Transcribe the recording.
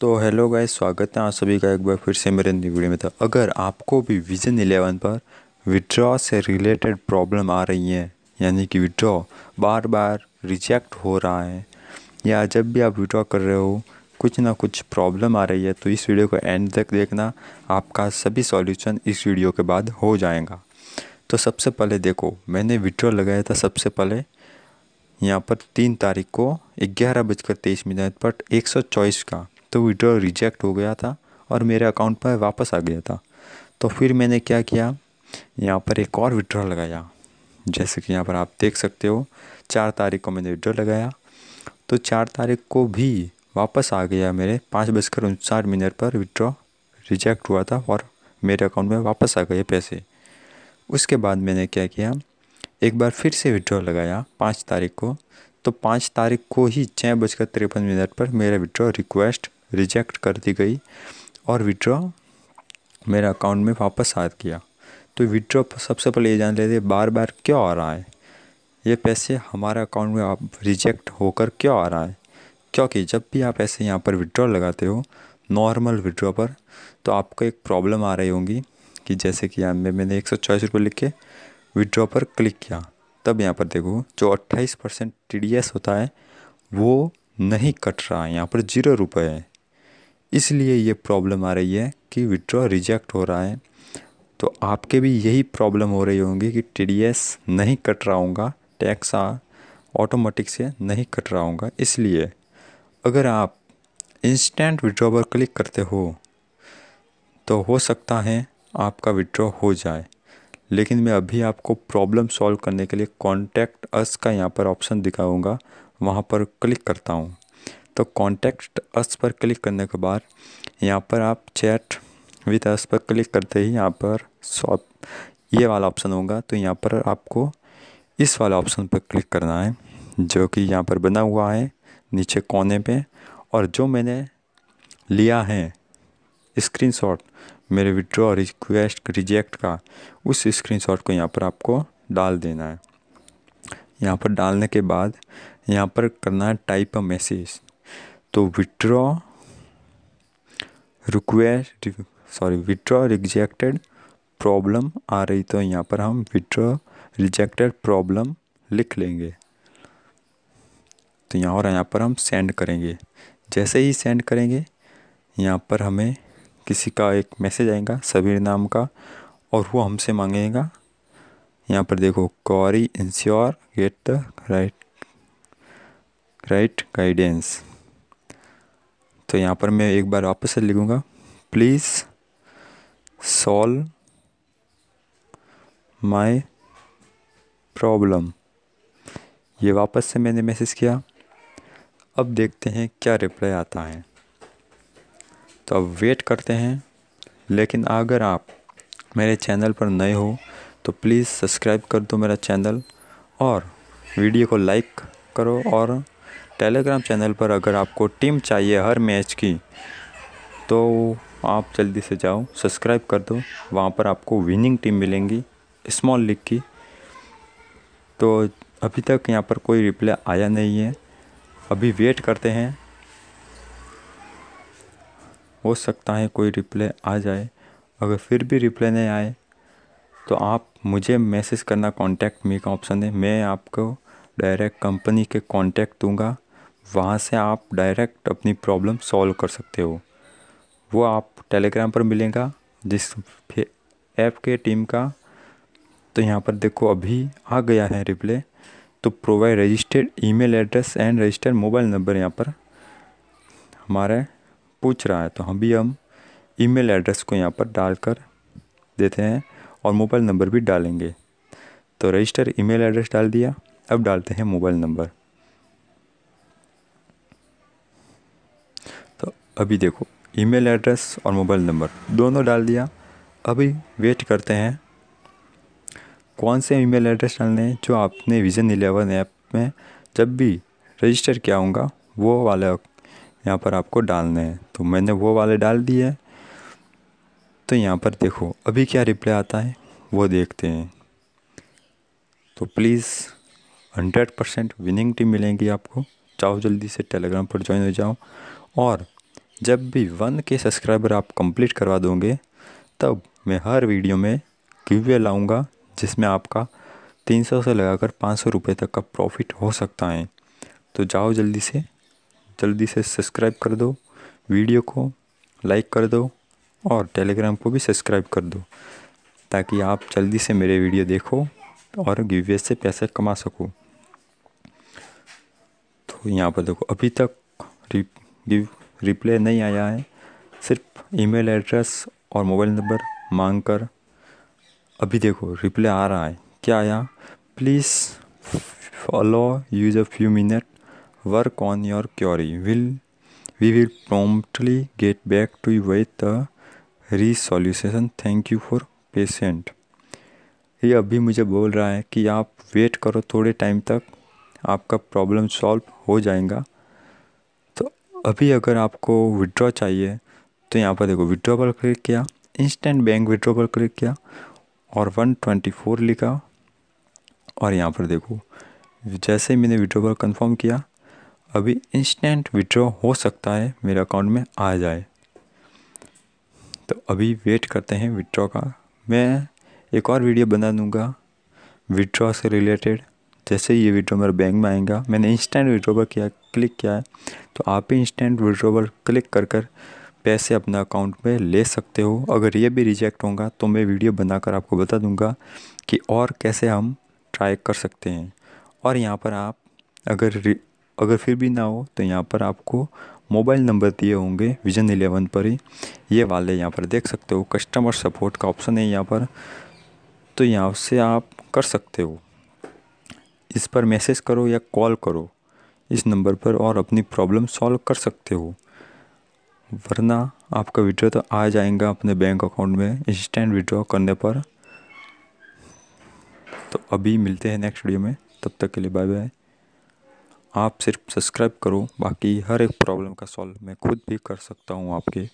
तो hello guys स्वागत है आप सभी का एक बार फिर से मेरे नई वीडियो में था तो अगर आपको भी विजन इलेवन पर विड्रॉ से रिलेटेड प्रॉब्लम आ रही है यानी कि विड्रॉ बार बार रिजेक्ट हो रहा है या जब भी आप विड्रॉ कर रहे हो कुछ ना कुछ प्रॉब्लम आ रही है तो इस वीडियो को एंड तक देखना आपका सभी सॉल्यूशन इस वीडियो के बाद हो जाएगा तो सबसे पहले देखो मैंने विड्रॉ लगाया था सबसे पहले यहाँ पर तीन तारीख को ग्यारह बजकर तेईस मिनट पर एक सौ चौबीस का तो विड्रॉ रिजेक्ट हो गया था और मेरे अकाउंट पर वापस आ गया था तो फिर मैंने क्या किया यहाँ पर एक और विड्रॉ लगाया जैसे कि यहाँ पर आप देख सकते हो चार तारीख को मैंने विड्रॉ लगाया तो चार तारीख को भी वापस आ गया मेरे पाँच बजकर उनचास मिनट पर विड्रॉ रिजेक्ट हुआ था और मेरे अकाउंट में वापस आ गए पैसे उसके बाद मैंने क्या किया एक बार फिर से विड्रॉ लगाया पाँच तारीख को तो पाँच तारीख को ही छः बजकर तिरपन मिनट पर मेरा विड्रॉ रिक्वेस्ट रिजेक्ट कर दी गई और विड्रॉ मेरे अकाउंट में वापस आ गया तो विड्रॉ सबसे पहले ये जान लेते बार बार क्यों आ रहा है ये पैसे हमारे अकाउंट में आप रिजेक्ट होकर क्यों आ रहा है क्योंकि जब भी आप ऐसे यहाँ पर विड्रॉ लगाते हो नॉर्मल विड्रॉ पर तो आपको एक प्रॉब्लम आ रही होगी कि जैसे कि यहाँ में मैंने एक सौ चौबीस रुपये लिख के विड्रॉ पर क्लिक किया तब यहाँ पर देखो जो अट्ठाईस परसेंट टी होता है वो नहीं कट रहा है यहाँ पर जीरो रुपये है इसलिए ये प्रॉब्लम आ रही है कि विड्रॉ रिजेक्ट हो रहा है तो आपके भी यही प्रॉब्लम हो रही होंगी कि टी नहीं कट रहा हूँ टैक्स ऑटोमेटिक से नहीं कट रहा हूँ इसलिए अगर आप इंस्टेंट विड्रॉ पर क्लिक करते हो तो हो सकता है आपका विड्रॉ हो जाए लेकिन मैं अभी आपको प्रॉब्लम सॉल्व करने के लिए कॉन्टैक्ट अस का यहाँ पर ऑप्शन दिखाऊँगा वहाँ पर क्लिक करता हूँ तो कॉन्टैक्ट अस पर क्लिक करने के बाद यहाँ पर आप चैट विथ अस पर क्लिक करते ही यहाँ पर शॉप ये वाला ऑप्शन होगा तो यहाँ पर आपको इस वाला ऑप्शन पर क्लिक करना है जो कि यहाँ पर बना हुआ है नीचे कोने पे और जो मैंने लिया है स्क्रीनशॉट मेरे विड्रॉ रिक्वेस्ट रिजेक्ट का उस स्क्रीनशॉट को यहाँ पर आपको डाल देना है यहाँ पर डालने के बाद यहाँ पर करना है टाइप अ मैसेज तो withdraw request sorry withdraw rejected problem आ रही तो यहाँ पर हम विड्रॉ रिजेक्टेड प्रॉब्लम लिख लेंगे तो यहाँ और यहाँ पर हम सेंड करेंगे जैसे ही सेंड करेंगे यहाँ पर हमें किसी का एक मैसेज आएगा सबीर नाम का और वो हमसे मांगेगा यहाँ पर देखो कॉरी इंश्योर get the right right guidance तो यहाँ पर मैं एक बार वापस से लिखूँगा प्लीज़ सॉल्व माय प्रॉब्लम ये वापस से मैंने मैसेज किया अब देखते हैं क्या रिप्लाई आता है तो अब वेट करते हैं लेकिन अगर आप मेरे चैनल पर नए हो तो प्लीज़ सब्सक्राइब कर दो मेरा चैनल और वीडियो को लाइक करो और टेलीग्राम चैनल पर अगर आपको टीम चाहिए हर मैच की तो आप जल्दी से जाओ सब्सक्राइब कर दो वहाँ पर आपको विनिंग टीम मिलेंगी स्मॉल लीग की तो अभी तक यहाँ पर कोई रिप्लाई आया नहीं है अभी वेट करते हैं हो सकता है कोई रिप्लाई आ जाए अगर फिर भी रिप्लाई नहीं आए तो आप मुझे मैसेज करना कांटेक्ट मी का ऑप्शन है मैं आपको डायरेक्ट कंपनी के कांटेक्ट दूंगा वहाँ से आप डायरेक्ट अपनी प्रॉब्लम सॉल्व कर सकते हो वो आप टेलीग्राम पर मिलेगा जिस ऐप के टीम का तो यहाँ पर देखो अभी आ गया है reply to provide registered email address and registered mobile number यहाँ पर हमारे पूछ रहा है तो हम भी हम ईमेल एड्रेस को यहाँ पर डालकर देते हैं और मोबाइल नंबर भी डालेंगे तो रजिस्टर ईमेल एड्रेस डाल दिया अब डालते हैं मोबाइल नंबर अभी देखो ईमेल एड्रेस और मोबाइल नंबर दोनों डाल दिया अभी वेट करते हैं कौन से ईमेल एड्रेस डालने हैं जो आपने विज़न इलेवन ऐप में जब भी रजिस्टर किया होगा वो वाले यहाँ पर आपको डालने हैं तो मैंने वो वाले डाल दिए तो यहाँ पर देखो अभी क्या रिप्लाई आता है वो देखते हैं तो please hundred percent winning team मिलेंगी आपको जाओ जल्दी से टेलीग्राम पर ज्वाइन हो जाओ और जब भी वन के सब्सक्राइबर आप कंप्लीट करवा दोगे तब मैं हर वीडियो में क्यूवे लाऊंगा लाऊँगा जिसमें आपका तीन सौ से लगाकर पाँच सौ रुपये तक का प्रॉफिट हो सकता है तो जाओ जल्दी से जल्दी से सब्सक्राइब कर दो वीडियो को लाइक कर दो और टेलीग्राम को भी सब्सक्राइब कर दो ताकि आप जल्दी से मेरे वीडियो देखो और गिवे से पैसे कमा सको तो यहाँ पर देखो अभी तक गिव रिप्लाई नहीं आया है सिर्फ ईमेल एड्रेस और मोबाइल नंबर मांग कर अभी देखो रिप्लाई आ रहा है क्या आया please allow us a few minute work on your query will we will promptly get back to you with a resolution thank you for patience ये अभी मुझे बोल रहा है कि आप वेट करो थोड़े टाइम तक आपका प्रॉब्लम सॉल्व हो जाएगा अभी अगर आपको विड्रॉ चाहिए तो यहाँ पर देखो विड्रॉ पर क्लिक किया इंस्टेंट बैंक विड्रॉ पर क्लिक किया और 124 लिखा और यहाँ पर देखो जैसे ही मैंने विड्रॉ पर कंफर्म किया अभी इंस्टेंट विड्रॉ हो सकता है मेरे अकाउंट में आ जाए तो अभी वेट करते हैं विड्रॉ का मैं एक और वीडियो बना दूँगा विड्रॉ से रिलेटेड जैसे ये विड्रो मेरे बैंक में आएगा मैंने इंस्टेंट विड्रोवल किया क्लिक किया है तो आप भी इंस्टेंट विड्रोवल क्लिक कर कर पैसे अपना अकाउंट में ले सकते हो अगर ये भी रिजेक्ट होगा तो मैं वीडियो बनाकर आपको बता दूंगा कि और कैसे हम ट्राई कर सकते हैं और यहाँ पर आप अगर अगर फिर भी ना हो तो यहाँ पर आपको मोबाइल नंबर दिए होंगे विजन एलेवन पर ही ये वाले यहाँ पर देख सकते हो कस्टमर सपोर्ट का ऑप्शन है यहाँ पर तो यहाँ से आप कर सकते हो इस पर मैसेज करो या कॉल करो इस नंबर पर और अपनी प्रॉब्लम सॉल्व कर सकते हो वरना आपका विड्रॉ तो आ जाएगा अपने बैंक अकाउंट में इंस्टेंट विड्रॉ करने पर तो अभी मिलते हैं नेक्स्ट वीडियो में तब तक के लिए बाय बाय आप सिर्फ सब्सक्राइब करो बाकी हर एक प्रॉब्लम का सॉल्व मैं खुद भी कर सकता हूँ आपके